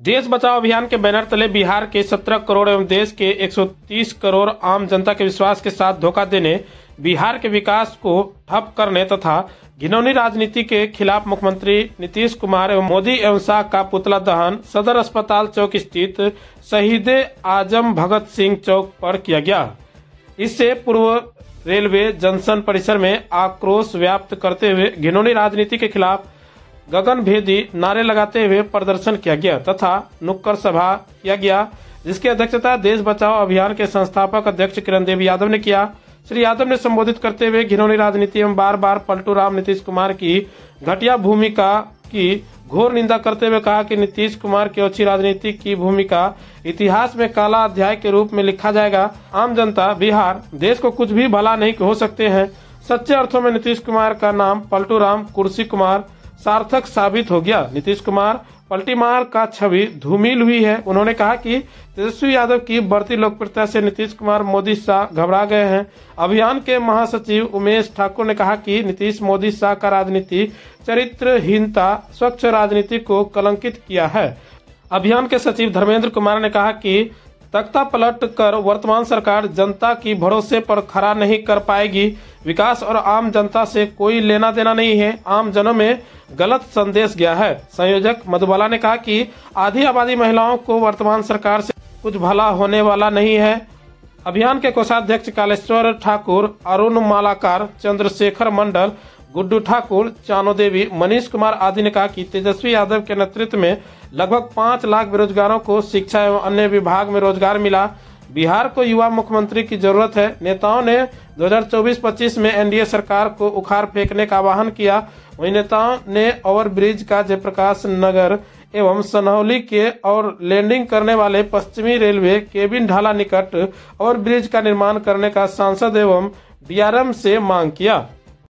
देश बचाओ अभियान के बैनर तले बिहार के 17 करोड़ एवं देश के 130 करोड़ आम जनता के विश्वास के साथ धोखा देने बिहार के विकास को ठप करने तथा घिनौनी राजनीति के खिलाफ मुख्यमंत्री नीतीश कुमार एवं मोदी एवं शाह का पुतला दहन सदर अस्पताल चौक स्थित शहीद आजम भगत सिंह चौक पर किया गया इससे पूर्व रेलवे जंक्शन परिसर में आक्रोश व्याप्त करते हुए घिनौनी राजनीति के खिलाफ गगन भेदी नारे लगाते हुए प्रदर्शन किया गया तथा नुक्कड़ सभा किया गया जिसकी अध्यक्षता देश बचाओ अभियान के संस्थापक अध्यक्ष किरण देव यादव ने किया श्री यादव ने संबोधित करते हुए घिनौनी राजनीति एवं बार बार पलटू राम नीतीश कुमार की घटिया भूमिका की घोर निंदा करते हुए कहा कि नीतीश कुमार की अच्छी राजनीति की भूमिका इतिहास में काला अध्याय के रूप में लिखा जाएगा आम जनता बिहार देश को कुछ भी भला नहीं हो सकते हैं सच्चे अर्थों में नीतीश कुमार का नाम पलटू राम कुर्सी कुमार सार्थक साबित हो गया नीतीश कुमार मार का छवि धूमिल हुई है उन्होंने कहा कि तेजस्वी यादव की बढ़ती लोकप्रियता से नीतीश कुमार मोदी शाह घबरा गए हैं अभियान के महासचिव उमेश ठाकुर ने कहा कि नीतीश मोदी शाह का राजनीति चरित्रहीनता स्वच्छ राजनीति को कलंकित किया है अभियान के सचिव धर्मेंद्र कुमार ने कहा कि तख्ता पलट कर वर्तमान सरकार जनता की भरोसे पर खरा नहीं कर पाएगी विकास और आम जनता से कोई लेना देना नहीं है आम जनों में गलत संदेश गया है संयोजक मधुबाला ने कहा कि आधी आबादी महिलाओं को वर्तमान सरकार से कुछ भला होने वाला नहीं है अभियान के कोषाध्यक्ष कालेश्वर ठाकुर अरुण मालाकार चंद्रशेखर मंडल गुड्डू ठाकुर चानो देवी मनीष कुमार आदि ने कहा कि तेजस्वी यादव के नेतृत्व में लगभग पाँच लाख बेरोजगारों को शिक्षा एवं अन्य विभाग में रोजगार मिला बिहार को युवा मुख्यमंत्री की जरूरत है नेताओं ने 2024-25 में एनडीए सरकार को उखाड़ फेंकने का आह्वान किया वही नेताओं ने ओवर ब्रिज का जयप्रकाश नगर एवं सनौली के और लैंडिंग करने वाले पश्चिमी रेलवे केबिन ढाला निकट ओवर ब्रिज का निर्माण करने का सांसद एवं डीआरएम से मांग किया